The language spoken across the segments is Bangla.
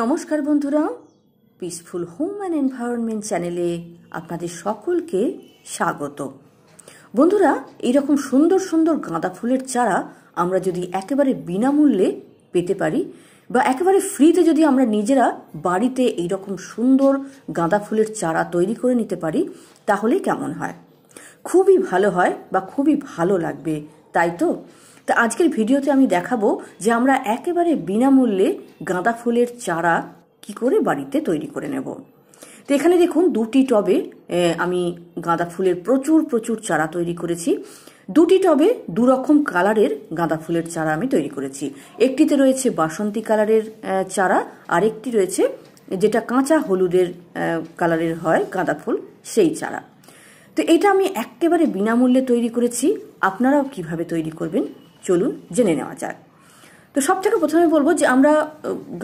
নমস্কার বন্ধুরা পিসফুল হোম অ্যান্ড এনভায়রনমেন্ট চ্যানেলে আপনাদের সকলকে স্বাগত বন্ধুরা এইরকম সুন্দর সুন্দর গাঁদা ফুলের চারা আমরা যদি একেবারে বিনামূল্যে পেতে পারি বা একেবারে ফ্রিতে যদি আমরা নিজেরা বাড়িতে এইরকম সুন্দর গাঁদা ফুলের চারা তৈরি করে নিতে পারি তাহলে কেমন হয় খুবই ভালো হয় বা খুবই ভালো লাগবে তাই তো তা আজকের ভিডিওতে আমি দেখাবো যে আমরা একেবারে বিনামূল্যে গাঁদা ফুলের চারা কি করে বাড়িতে তৈরি করে নেব তো এখানে দেখুন দুটি টবে আমি গাঁদা ফুলের প্রচুর প্রচুর চারা তৈরি করেছি দুটি টবে দুরকম কালারের গাঁদা ফুলের চারা আমি তৈরি করেছি একটিতে রয়েছে বাসন্তী কালারের চারা আরেকটি রয়েছে যেটা কাঁচা হলুদের কালারের হয় গাঁদা ফুল সেই চারা তো এটা আমি একেবারে বিনামূল্যে তৈরি করেছি আপনারাও কিভাবে তৈরি করবেন চলুন জেনে নেওয়া যাক তো সব থেকে প্রথমে বলবো যে আমরা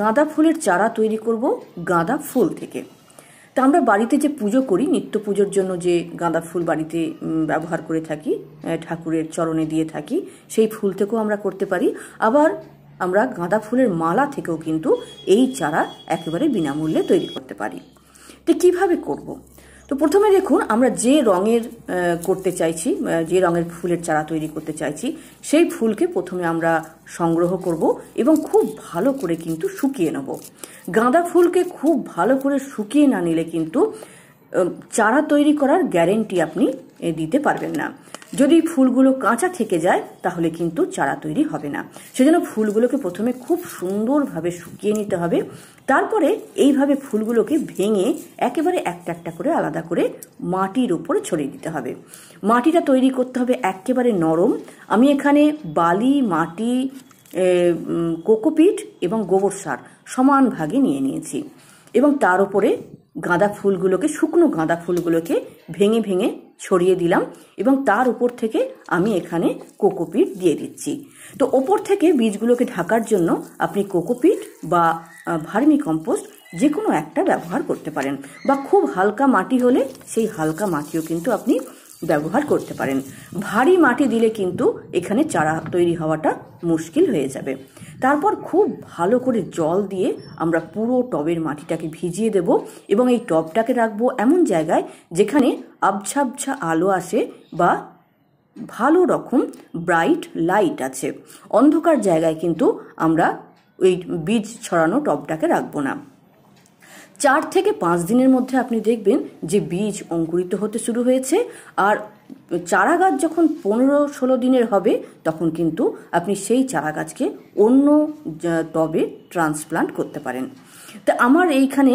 গাঁদা ফুলের চারা তৈরি করব গাঁদা ফুল থেকে তো আমরা বাড়িতে যে পুজো করি নিত্য পুজোর জন্য যে গাঁদা ফুল বাড়িতে ব্যবহার করে থাকি ঠাকুরের চরণে দিয়ে থাকি সেই ফুল থেকেও আমরা করতে পারি আবার আমরা গাঁদা ফুলের মালা থেকেও কিন্তু এই চারা একেবারে বিনামূল্যে তৈরি করতে পারি তো কিভাবে করব। তো প্রথমে দেখুন আমরা যে রঙের করতে চাইছি যে রঙের ফুলের চারা তৈরি করতে চাইছি সেই ফুলকে প্রথমে আমরা সংগ্রহ করব এবং খুব ভালো করে কিন্তু শুকিয়ে নেব গাঁদা ফুলকে খুব ভালো করে শুকিয়ে না নিলে কিন্তু চারা তৈরি করার গ্যারেন্টি আপনি দিতে পারবেন না যদি ফুলগুলো কাঁচা থেকে যায় তাহলে কিন্তু চারা তৈরি হবে না সেজন্য ফুলগুলোকে প্রথমে খুব সুন্দরভাবে শুকিয়ে নিতে হবে তারপরে এইভাবে ফুলগুলোকে ভেঙে একেবারে একটা একটা করে আলাদা করে মাটির উপরে ছড়িয়ে দিতে হবে মাটিটা তৈরি করতে হবে একেবারে নরম আমি এখানে বালি মাটি কোকোপিট এবং গোবর সার সমান ভাগে নিয়ে নিয়েছি এবং তার উপরে গাঁদা ফুলগুলোকে শুকনো গাঁদা ফুলগুলোকে ভেঙে ভেঙে ছড়িয়ে দিলাম এবং তার উপর থেকে আমি এখানে কোকোপিট দিয়ে দিচ্ছি তো ওপর থেকে বীজগুলোকে ঢাকার জন্য আপনি কোকোপিট বা ভার্মি কম্পোস্ট যে কোনো একটা ব্যবহার করতে পারেন বা খুব হালকা মাটি হলে সেই হালকা মাটিও কিন্তু আপনি ব্যবহার করতে পারেন ভারী মাটি দিলে কিন্তু এখানে চারা তৈরি হওয়াটা মুশকিল হয়ে যাবে তারপর খুব ভালো করে জল দিয়ে আমরা পুরো টবের মাটিটাকে ভিজিয়ে দেব এবং এই টবটাকে রাখবো এমন জায়গায় যেখানে আবছাবছা আলো আসে বা ভালো রকম ব্রাইট লাইট আছে অন্ধকার জায়গায় কিন্তু আমরা ওই বীজ ছড়ানো টবটাকে রাখবো না চার থেকে পাঁচ দিনের মধ্যে আপনি দেখবেন যে বীজ অঙ্কুরিত হতে শুরু হয়েছে আর চারা গাছ যখন পনেরো ষোলো দিনের হবে তখন কিন্তু আপনি সেই চারা গাছকে অন্য টবে ট্রান্সপ্লান্ট করতে পারেন তা আমার এইখানে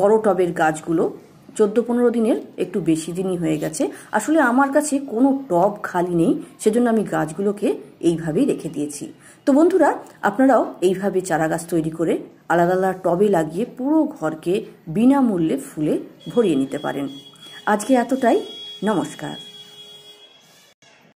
বড় টবের গাছগুলো চোদ্দো পনেরো দিনের একটু বেশি দিনই হয়ে গেছে আসলে আমার কাছে কোনো টব খালি নেই সেজন্য আমি গাছগুলোকে এইভাবেই রেখে দিয়েছি তো বন্ধুরা আপনারাও এইভাবে চারা গাছ তৈরি করে আলাদা আলাদা টবে লাগিয়ে পুরো ঘরকে বিনামূল্যে ফুলে ভরিয়ে নিতে পারেন আজকে এতটাই নমস্কার